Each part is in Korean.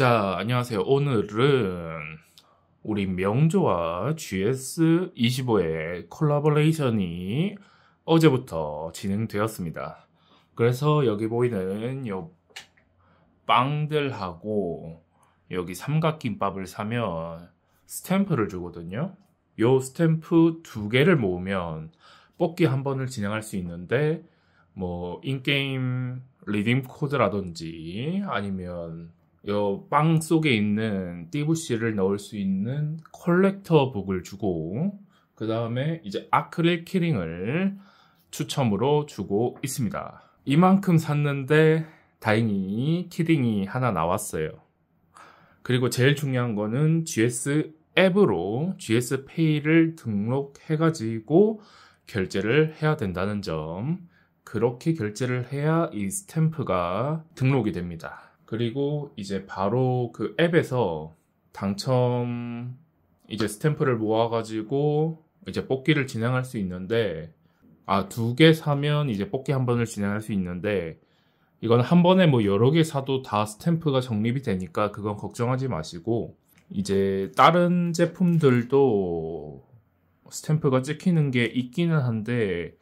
자, 안녕하세요. 오늘은 우리 명조와 GS25의 콜라보레이션이 어제부터 진행되었습니다. 그래서 여기 보이는 요 빵들하고 여기 삼각김밥을 사면 스탬프를 주거든요. 요 스탬프 두 개를 모으면 뽑기 한 번을 진행할 수 있는데 뭐 인게임 리딩 코드라든지 아니면 요빵 속에 있는 띠부씨를 넣을 수 있는 컬렉터 북을 주고 그 다음에 이제 아크릴 키링을 추첨으로 주고 있습니다. 이만큼 샀는데 다행히 키링이 하나 나왔어요. 그리고 제일 중요한 거는 GS 앱으로 GS 페이를 등록해가지고 결제를 해야 된다는 점. 그렇게 결제를 해야 이 스탬프가 등록이 됩니다. 그리고 이제 바로 그 앱에서 당첨 이제 스탬프를 모아가지고 이제 뽑기를 진행할 수 있는데 아두 개 사면 이제 뽑기 한 번을 진행할 수 있는데 이건 한 번에 뭐 여러 개 사도 다 스탬프가 적립이 되니까 그건 걱정하지 마시고 이제 다른 제품들도 스탬프가 찍히는 게 있기는 한데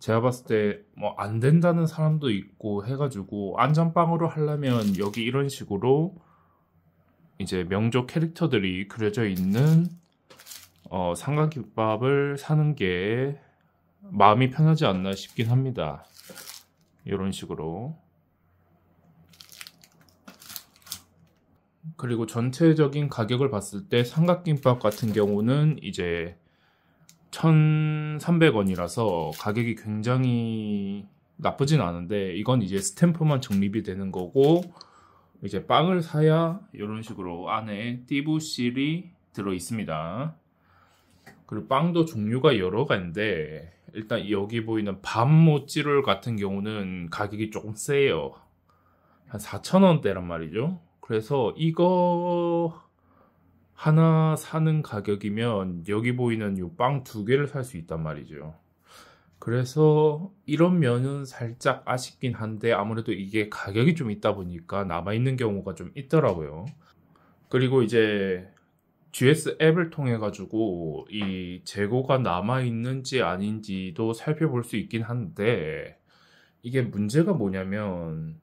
제가 봤을 때 뭐 안 된다는 사람도 있고 해가지고 안전빵으로 하려면 여기 이런 식으로 이제 명조 캐릭터들이 그려져 있는 어, 삼각김밥을 사는 게 마음이 편하지 않나 싶긴 합니다. 이런 식으로. 그리고 전체적인 가격을 봤을 때 삼각김밥 같은 경우는 이제 1,300원이라서 가격이 굉장히 나쁘진 않은데 이건 이제 스탬프만 적립이 되는 거고 이제 빵을 사야 이런 식으로 안에 띠부실이 들어 있습니다. 그리고 빵도 종류가 여러 가인데 일단 여기 보이는 밤모찌롤 같은 경우는 가격이 조금 세요. 한 4,000원대란 말이죠. 그래서 이거 하나 사는 가격이면 여기 보이는 이 빵 두 개를 살 수 있단 말이죠. 그래서 이런 면은 살짝 아쉽긴 한데 아무래도 이게 가격이 좀 있다 보니까 남아있는 경우가 좀 있더라고요. 그리고 이제 GS 앱을 통해 가지고 이 재고가 남아 있는지 아닌지도 살펴볼 수 있긴 한데 이게 문제가 뭐냐면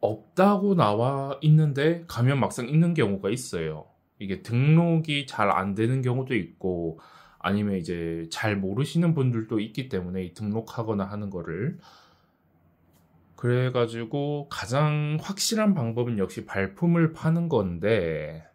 없다고 나와 있는데 가면 막상 있는 경우가 있어요. 이게 등록이 잘 안 되는 경우도 있고 아니면 이제 잘 모르시는 분들도 있기 때문에 등록하거나 하는 거를 그래가지고 가장 확실한 방법은 역시 발품을 파는 건데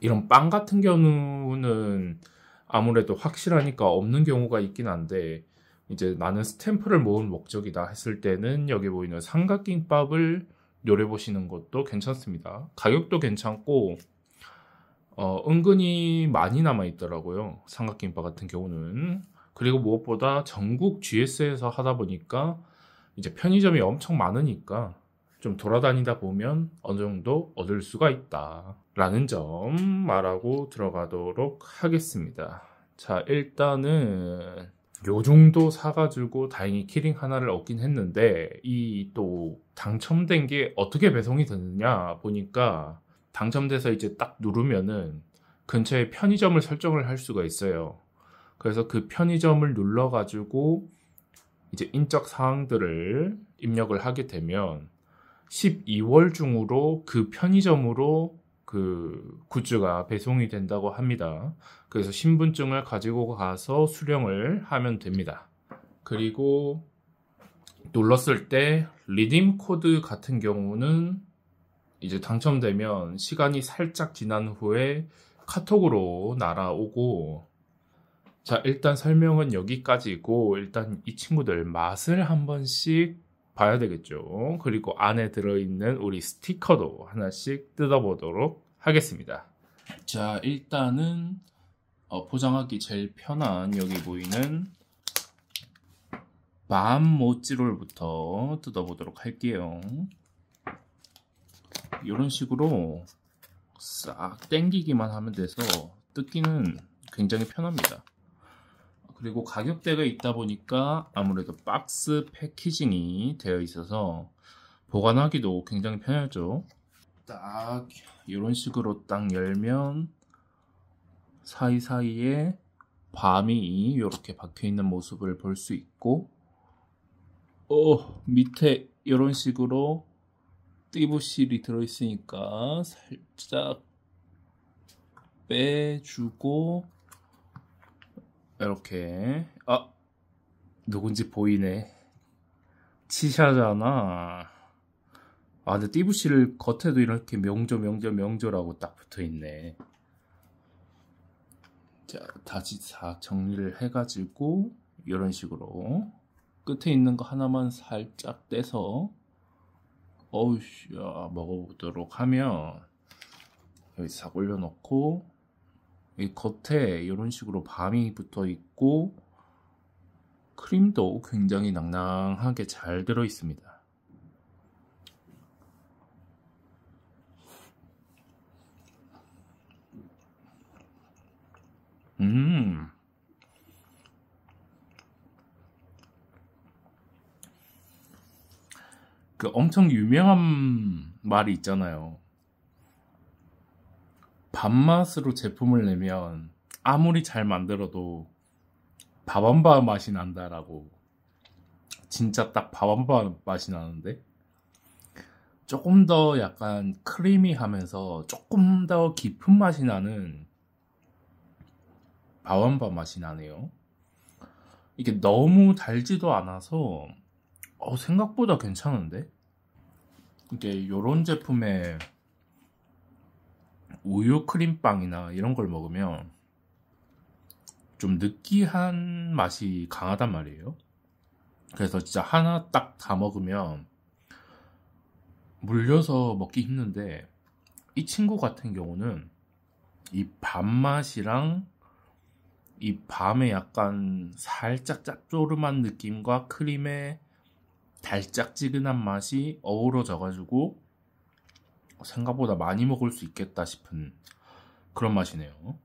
이런 빵 같은 경우는 아무래도 확실하니까 없는 경우가 있긴 한데 이제 나는 스탬프를 모은 목적이다 했을 때는 여기 보이는 삼각김밥을 노려보시는 것도 괜찮습니다. 가격도 괜찮고 어, 은근히 많이 남아 있더라고요. 삼각김밥 같은 경우는. 그리고 무엇보다 전국 GS에서 하다 보니까 이제 편의점이 엄청 많으니까 좀 돌아다니다 보면 어느 정도 얻을 수가 있다라는 점 말하고 들어가도록 하겠습니다. 자, 일단은 요 정도 사가지고 다행히 키링 하나를 얻긴 했는데 이 또 당첨된 게 어떻게 배송이 되느냐 보니까 당첨돼서 이제 딱 누르면은 근처에 편의점을 설정을 할 수가 있어요. 그래서 그 편의점을 눌러가지고 이제 인적 사항들을 입력을 하게 되면 12월 중으로 그 편의점으로 그 굿즈가 배송이 된다고 합니다. 그래서 신분증을 가지고 가서 수령을 하면 됩니다. 그리고 눌렀을 때 리딤 코드 같은 경우는 이제 당첨되면 시간이 살짝 지난 후에 카톡으로 날아오고 자 일단 설명은 여기까지고 일단 이 친구들 맛을 한 번씩 봐야 되겠죠 그리고 안에 들어있는 우리 스티커도 하나씩 뜯어보도록 하겠습니다 자 일단은 어, 포장하기 제일 편한 여기 보이는 밤모찌롤부터 뜯어보도록 할게요 이런 식으로 싹땡기기만 하면 돼서 뜯기는 굉장히 편합니다. 그리고 가격대가 있다 보니까 아무래도 박스 패키징이 되어 있어서 보관하기도 굉장히 편하죠. 딱 이런 식으로 딱 열면 사이사이에 밤이 이렇게 박혀있는 모습을 볼 수 있고 어, 밑에 이런 식으로 띠기보실이 들어있으니까 살짝 빼주고 이렇게 아 누군지 보이네 치샤잖아 아 근데 띠부씨를 겉에도 이렇게 명조 명조 명조라고 딱 붙어있네 자 다시 싹 정리를 해가지고 이런 식으로 끝에 있는 거 하나만 살짝 떼서 어우씨 먹어보도록 하면 여기 싹 올려놓고 이 겉에 이런 식으로 밤이 붙어 있고 크림도 굉장히 낭낭하게 잘 들어 있습니다. 그 엄청 유명한 말이 있잖아요. 밥맛으로 제품을 내면 아무리 잘 만들어도 밥한바 맛이 난다라고 진짜 딱밥한바 맛이 나는데 조금 더 약간 크리미하면서 조금 더 깊은 맛이 나는 밥완밥 맛이 나네요. 이게 너무 달지도 않아서 어, 생각보다 괜찮은데? 이게 요런 제품에 우유 크림빵이나 이런 걸 먹으면 좀 느끼한 맛이 강하단 말이에요. 그래서 진짜 하나 딱 다 먹으면 물려서 먹기 힘든데 이 친구 같은 경우는 이 밥맛이랑 이 밤에 약간 살짝 짭조름한 느낌과 크림의 달짝지근한 맛이 어우러져가지고 생각보다 많이 먹을 수 있겠다 싶은 그런 맛이네요.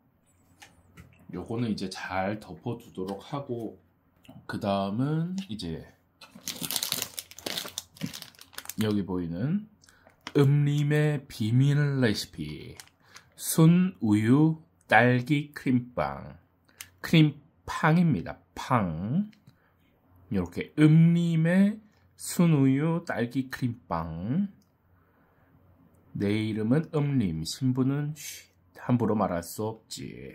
요거는 이제 잘 덮어두도록 하고 그 다음은 이제 여기 보이는 음림의 비밀 레시피 순 우유 딸기 크림빵 크림빵입니다. 팡 이렇게 음림의 순우유 딸기 크림빵 내 이름은 음림 신부는 쉿 함부로 말할 수 없지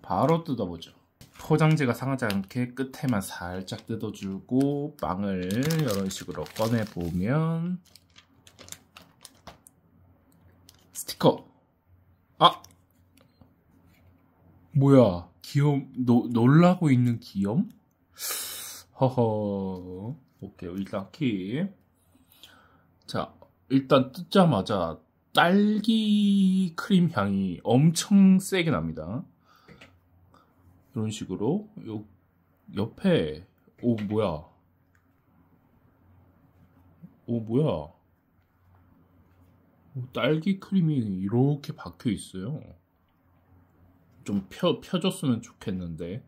바로 뜯어보죠 포장지가 상하지 않게 끝에만 살짝 뜯어주고 빵을 이런 식으로 꺼내보면 스티커 아 뭐야 귀염 노, 놀라고 있는 귀염? 허허 볼게요. 일단 키. 자, 일단 뜯자마자 딸기 크림 향이 엄청 세게 납니다. 이런 식으로 요 옆에 오 뭐야 오 뭐야 딸기 크림이 이렇게 박혀 있어요. 좀 펴, 펴줬으면 좋겠는데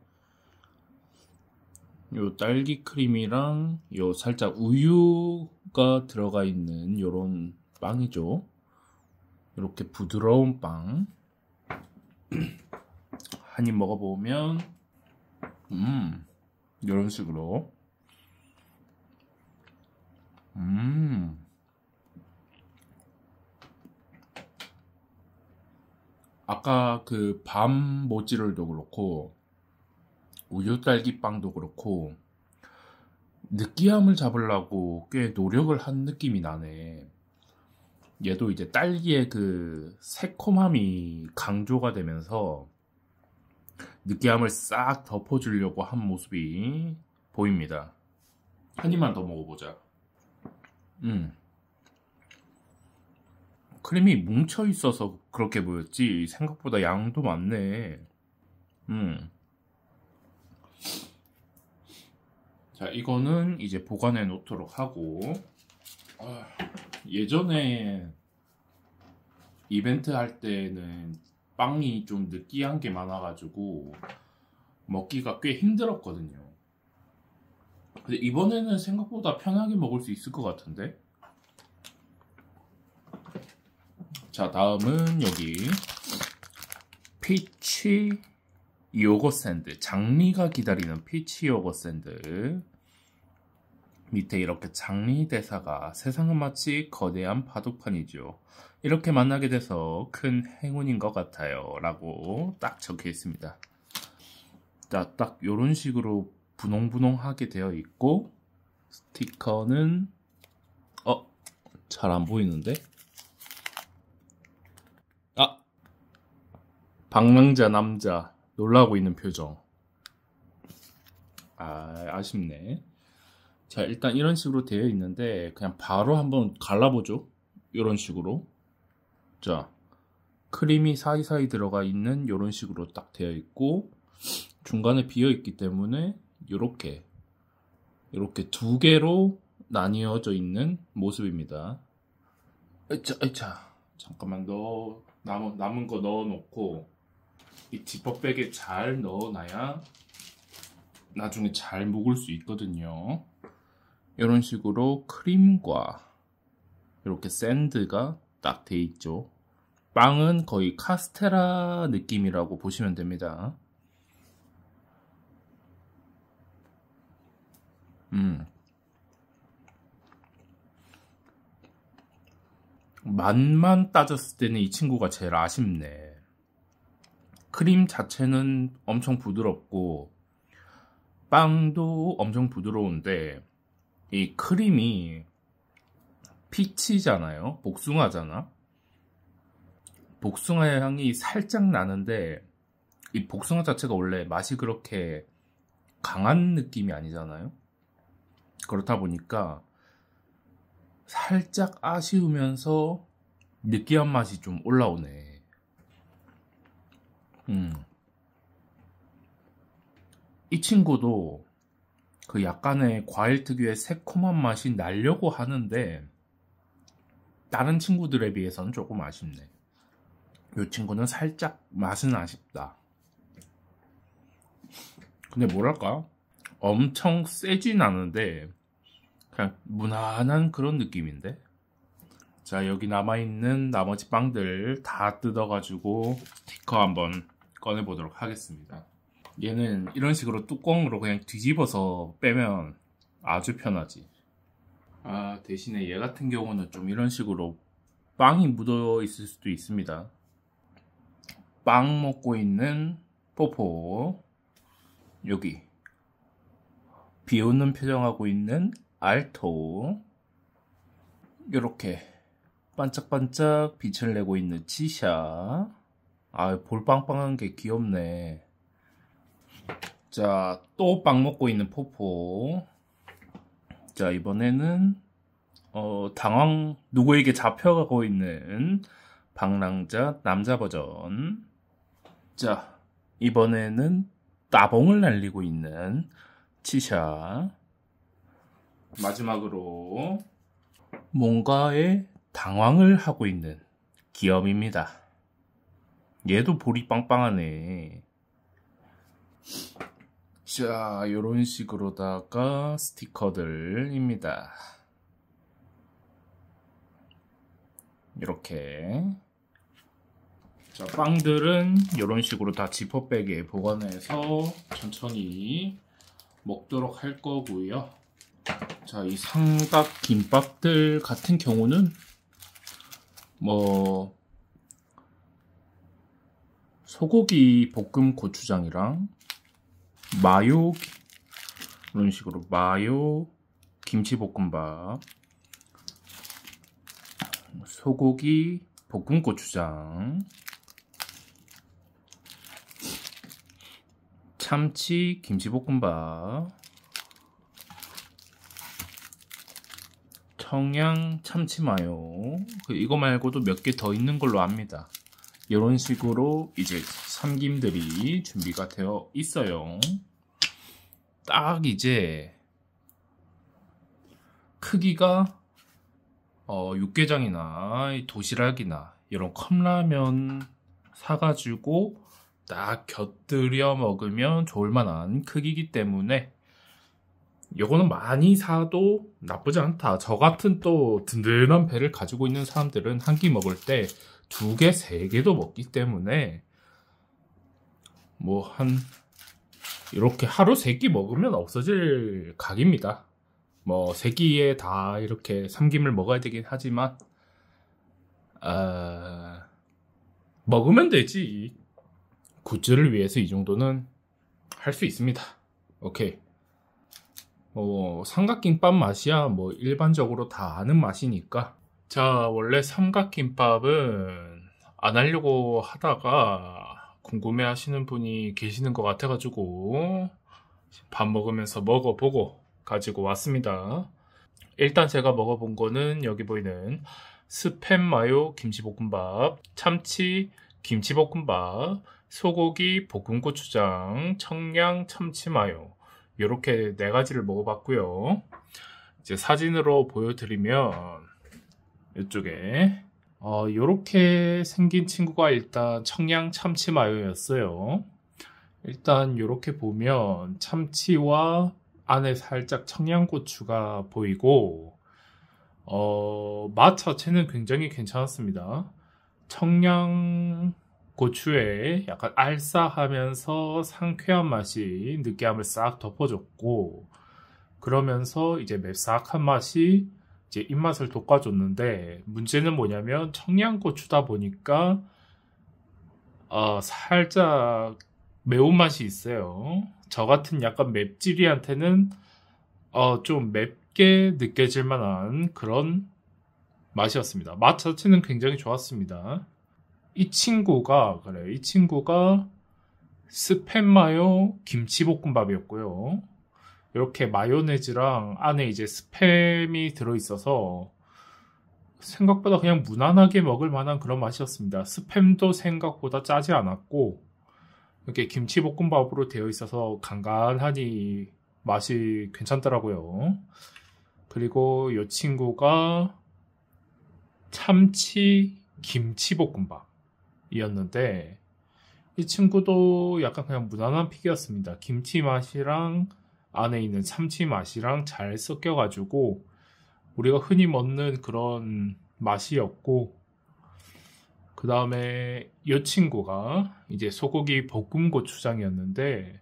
요 딸기 크림이랑 요 살짝 우유가 들어가 있는 요런 빵이죠. 이렇게 부드러운 빵. 한입 먹어보면, 음, 이런 식으로. 음. 아까 그 밤 모찌를도 그렇고, 우유 딸기빵도 그렇고 느끼함을 잡으려고 꽤 노력을 한 느낌이 나네. 얘도 이제 딸기의 그 새콤함이 강조가 되면서 느끼함을 싹 덮어주려고 한 모습이 보입니다. 한 입만 더 먹어보자. 음. 크림이 뭉쳐 있어서 그렇게 보였지 생각보다 양도 많네. 음. 자 이거는 이제 보관해 놓도록 하고 아, 예전에 이벤트 할 때는 빵이 좀 느끼한 게 많아가지고 먹기가 꽤 힘들었거든요 근데 이번에는 생각보다 편하게 먹을 수 있을 것 같은데 자 다음은 여기 피치 요거 샌드, 장미가 기다리는 피치 요거 샌드. 밑에 이렇게 장미 대사가 세상은 마치 거대한 파도판이죠. 이렇게 만나게 돼서 큰 행운인 것 같아요. 라고 딱 적혀 있습니다. 자, 딱요런 식으로 분홍분홍하게 되어 있고, 스티커는, 어, 잘 안 보이는데? 아! 방랑자 남자. 놀라고 있는 표정. 아, 아쉽네. 자, 일단 이런 식으로 되어 있는데 그냥 바로 한번 갈라보죠. 이런 식으로. 자, 크림이 사이사이 들어가 있는 이런 식으로 딱 되어 있고 중간에 비어 있기 때문에 이렇게 이렇게 두 개로 나뉘어져 있는 모습입니다. 으차, 으차. 잠깐만 너 남은 남은 거 넣어 놓고 이 지퍼백에 잘 넣어놔야 나중에 잘묵을수 있거든요. 이런 식으로 크림과 이렇게 샌드가 딱 돼 있죠. 빵은 거의 카스테라 느낌이라고 보시면 됩니다. 음. 맛만 따졌을 때는 이 친구가 제일 아쉽네. 크림 자체는 엄청 부드럽고 빵도 엄청 부드러운데 이 크림이 피치잖아요. 복숭아잖아. 복숭아의 향이 살짝 나는데 이 복숭아 자체가 원래 맛이 그렇게 강한 느낌이 아니잖아요. 그렇다 보니까 살짝 아쉬우면서 느끼한 맛이 좀 올라오네. 음. 이 친구도 그 약간의 과일 특유의 새콤한 맛이 날려고 하는데 다른 친구들에 비해서는 조금 아쉽네. 이 친구는 살짝 맛은 아쉽다. 근데 뭐랄까 엄청 세진 않은데 그냥 무난한 그런 느낌인데 자 여기 남아있는 나머지 빵들 다 뜯어가지고 스티커 한번 꺼내보도록 하겠습니다. 얘는 이런 식으로 뚜껑으로 그냥 뒤집어서 빼면 아주 편하지. 아, 대신에 얘 같은 경우는 좀 이런 식으로 빵이 묻어 있을 수도 있습니다. 빵 먹고 있는 포포. 여기. 비웃는 표정하고 있는 알토. 이렇게 반짝반짝 빛을 내고 있는 치샤. 아, 볼 빵빵한 게 귀엽네. 자, 또 빵 먹고 있는 포포. 자, 이번에는 어, 당황 누구에게 잡혀가고 있는 방랑자 남자 버전. 자, 이번에는 따봉을 날리고 있는 치샤. 마지막으로 뭔가에 당황을 하고 있는 기업입니다. 얘도 볼이 빵빵하네 자 요런 식으로다가 스티커들입니다 이렇게 자 빵들은 이런 식으로 다 지퍼백에 보관해서 천천히 먹도록 할 거고요 자이 삼각 김밥들 같은 경우는 뭐 소고기 볶음 고추장이랑 마요 이런 식으로 마요 김치볶음밥 소고기 볶음 고추장 참치 김치볶음밥 청양 참치마요 그 이거 말고도 몇 개 더 있는 걸로 압니다 이런 식으로 이제 삼김들이 준비가 되어 있어요. 딱 이제 크기가 어, 육개장이나 도시락이나 이런 컵라면 사가지고 딱 곁들여 먹으면 좋을 만한 크기이기 때문에 이거는 많이 사도 나쁘지 않다. 저 같은 또 든든한 배를 가지고 있는 사람들은 한 끼 먹을 때두 개, 세 개도 먹기 때문에 뭐 한 이렇게 하루 세 끼 먹으면 없어질 각입니다. 뭐세 끼에 다 이렇게 삼김을 먹어야 되긴 하지만 아, 먹으면 되지. 굿즈를 위해서 이 정도는 할 수 있습니다. 오케이. 어, 삼각김밥 맛이야 뭐 일반적으로 다 아는 맛이니까 자, 원래 삼각김밥은 안 하려고 하다가 궁금해 하시는 분이 계시는 것 같아가지고 밥 먹으면서 먹어보고 가지고 왔습니다. 일단 제가 먹어본 거는 여기 보이는 스팸 마요 김치볶음밥, 참치 김치볶음밥, 소고기 볶음 고추장, 청양 참치 마요 이렇게 네 가지를 먹어봤고요. 이제 사진으로 보여드리면 이쪽에 어, 요렇게 생긴 친구가 일단 청양 참치 마요였어요. 일단 요렇게 보면 참치와 안에 살짝 청양고추가 보이고 어, 맛 자체는 굉장히 괜찮았습니다. 청양고추에 약간 알싸하면서 상쾌한 맛이 느끼함을 싹 덮어줬고 그러면서 이제 맵싹한 맛이 이제 입맛을 돋궈줬는데 문제는 뭐냐면 청양고추다 보니까 어, 살짝 매운맛이 있어요. 저 같은 약간 맵찔이한테는 어, 좀 맵게 느껴질 만한 그런 맛이었습니다. 맛 자체는 굉장히 좋았습니다. 이 친구가 그래 요이 친구가 스팸 마요 김치볶음밥이었고요. 이렇게 마요네즈랑 안에 이제 스팸이 들어있어서 생각보다 그냥 무난하게 먹을 만한 그런 맛이었습니다. 스팸도 생각보다 짜지 않았고 이렇게 김치볶음밥으로 되어 있어서 간간하니 맛이 괜찮더라고요. 그리고 이 친구가 참치 김치볶음밥이었는데 이 친구도 약간 그냥 무난한 픽이었습니다. 김치 맛이랑 안에 있는 참치 맛이랑 잘 섞여가지고 우리가 흔히 먹는 그런 맛이었고 그 다음에 이 친구가 이제 소고기 볶음 고추장이었는데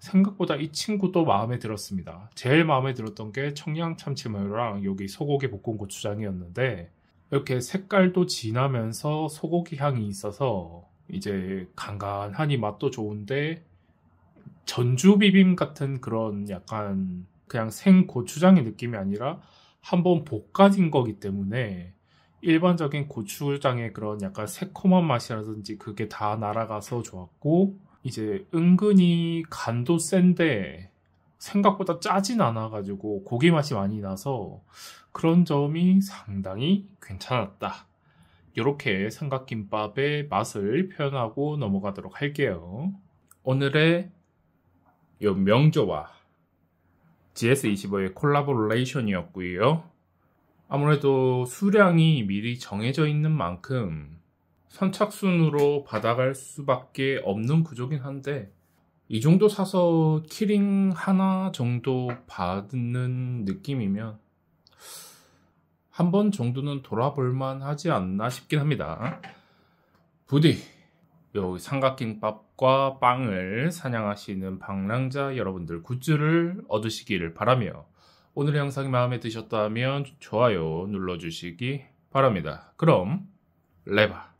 생각보다 이 친구도 마음에 들었습니다. 제일 마음에 들었던 게 청양 참치마요랑 여기 소고기 볶음 고추장이었는데 이렇게 색깔도 진하면서 소고기 향이 있어서 이제 간간하니 맛도 좋은데 전주 비빔 같은 그런 약간 그냥 생 고추장의 느낌이 아니라 한번 볶아진 거기 때문에 일반적인 고추장의 그런 약간 새콤한 맛이라든지 그게 다 날아가서 좋았고 이제 은근히 간도 센데 생각보다 짜진 않아가지고 고기 맛이 많이 나서 그런 점이 상당히 괜찮았다. 이렇게 삼각김밥의 맛을 표현하고 넘어가도록 할게요. 오늘의 요 명조와 GS25의 콜라보레이션이었고요. 아무래도 수량이 미리 정해져 있는 만큼 선착순으로 받아갈 수밖에 없는 구조긴 한데 이 정도 사서 키링 하나 정도 받는 느낌이면 한 번 정도는 돌아볼만 하지 않나 싶긴 합니다. 부디 여기 삼각김밥과 빵을 사냥하시는 방랑자 여러분들 굿즈를 얻으시기를 바라며 오늘 영상이 마음에 드셨다면 좋아요 눌러주시기 바랍니다. 그럼 레바!